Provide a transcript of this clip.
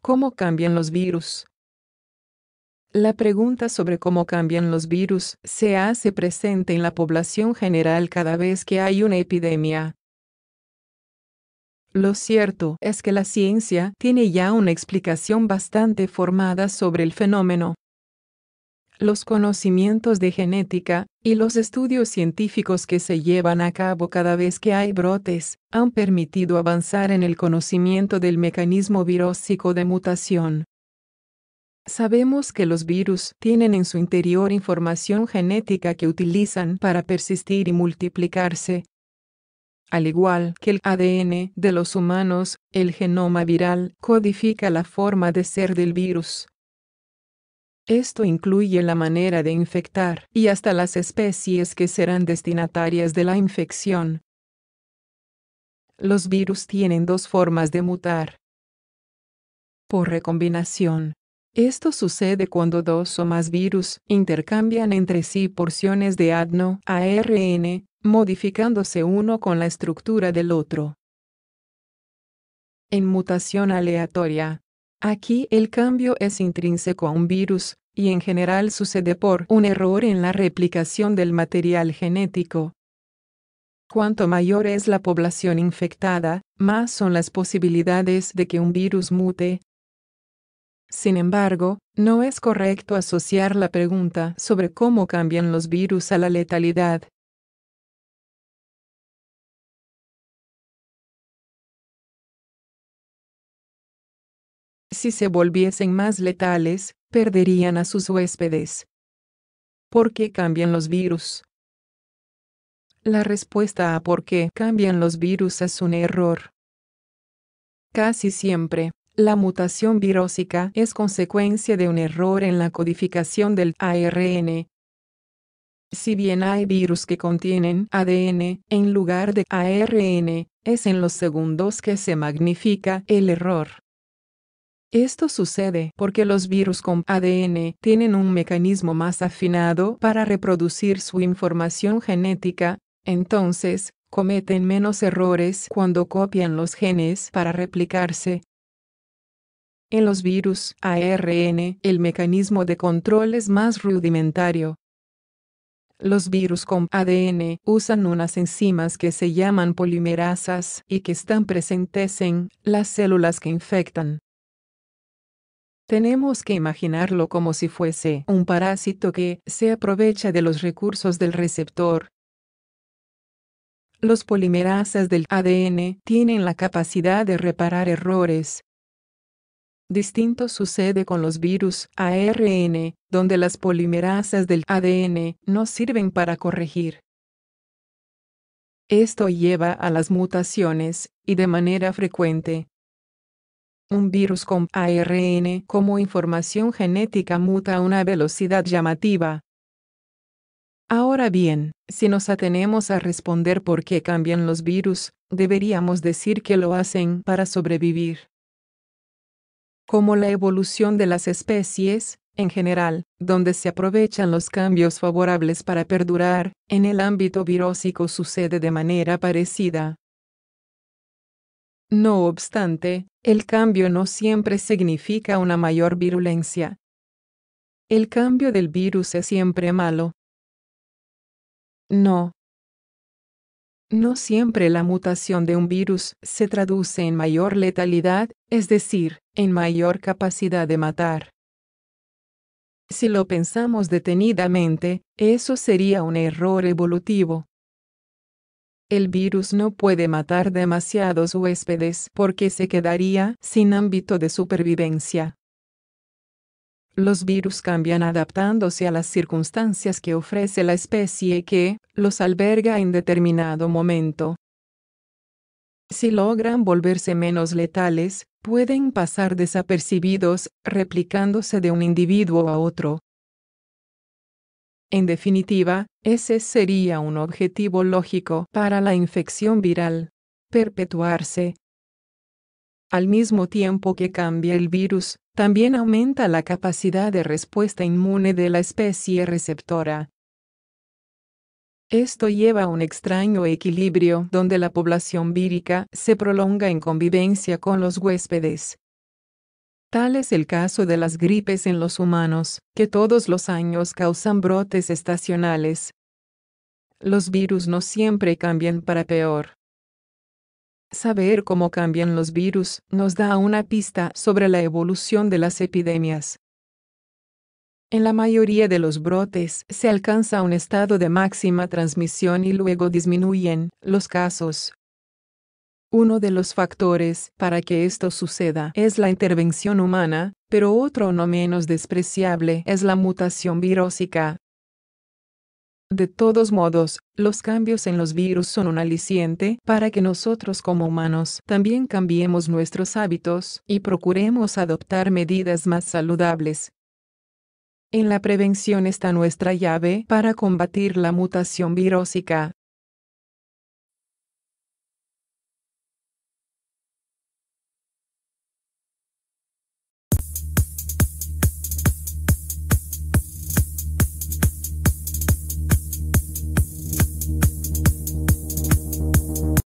¿Cómo cambian los virus? La pregunta sobre cómo cambian los virus se hace presente en la población general cada vez que hay una epidemia. Lo cierto es que la ciencia tiene ya una explicación bastante formada sobre el fenómeno. Los conocimientos de genética y los estudios científicos que se llevan a cabo cada vez que hay brotes, han permitido avanzar en el conocimiento del mecanismo virósico de mutación. Sabemos que los virus tienen en su interior información genética que utilizan para persistir y multiplicarse. Al igual que el ADN de los humanos, el genoma viral codifica la forma de ser del virus. Esto incluye la manera de infectar y hasta las especies que serán destinatarias de la infección. Los virus tienen dos formas de mutar. Por recombinación. Esto sucede cuando dos o más virus intercambian entre sí porciones de adno ARN, modificándose uno con la estructura del otro. En mutación aleatoria. Aquí el cambio es intrínseco a un virus, y en general sucede por un error en la replicación del material genético. Cuanto mayor es la población infectada, más son las posibilidades de que un virus mute. Sin embargo, no es correcto asociar la pregunta sobre cómo cambian los virus a la letalidad. Si se volviesen más letales, perderían a sus huéspedes. ¿Por qué cambian los virus? La respuesta a por qué cambian los virus es un error. Casi siempre, la mutación virósica es consecuencia de un error en la codificación del ARN. Si bien hay virus que contienen ADN en lugar de ARN, es en los segundos que se magnifica el error. Esto sucede porque los virus con ADN tienen un mecanismo más afinado para reproducir su información genética, entonces, cometen menos errores cuando copian los genes para replicarse. En los virus ARN, el mecanismo de control es más rudimentario. Los virus con ADN usan unas enzimas que se llaman polimerasas y que están presentes en las células que infectan. Tenemos que imaginarlo como si fuese un parásito que se aprovecha de los recursos del receptor. Los polimerasas del ADN tienen la capacidad de reparar errores. Distinto sucede con los virus ARN, donde las polimerasas del ADN no sirven para corregir. Esto lleva a las mutaciones, y de manera frecuente, un virus con ARN como información genética muta a una velocidad llamativa. Ahora bien, si nos atenemos a responder por qué cambian los virus, deberíamos decir que lo hacen para sobrevivir. Como la evolución de las especies, en general, donde se aprovechan los cambios favorables para perdurar, en el ámbito virósico sucede de manera parecida. No obstante, el cambio no siempre significa una mayor virulencia. El cambio del virus es siempre malo. No. No siempre la mutación de un virus se traduce en mayor letalidad, es decir, en mayor capacidad de matar. Si lo pensamos detenidamente, eso sería un error evolutivo. El virus no puede matar demasiados huéspedes porque se quedaría sin ámbito de supervivencia. Los virus cambian adaptándose a las circunstancias que ofrece la especie que los alberga en determinado momento. Si logran volverse menos letales, pueden pasar desapercibidos, replicándose de un individuo a otro. En definitiva, ese sería un objetivo lógico para la infección viral. Perpetuarse. Al mismo tiempo que cambia el virus, también aumenta la capacidad de respuesta inmune de la especie receptora. Esto lleva a un extraño equilibrio donde la población vírica se prolonga en convivencia con los huéspedes, Tal es el caso de las gripes en los humanos, que todos los años causan brotes estacionales. Los virus no siempre cambian para peor. Saber cómo cambian los virus nos da una pista sobre la evolución de las epidemias. En la mayoría de los brotes se alcanza un estado de máxima transmisión y luego disminuyen los casos, uno de los factores para que esto suceda es la intervención humana, pero otro no menos despreciable es la mutación virósica. De todos modos, los cambios en los virus son un aliciente para que nosotros como humanos también cambiemos nuestros hábitos y procuremos adoptar medidas más saludables. En la prevención está nuestra llave para combatir la mutación virósica.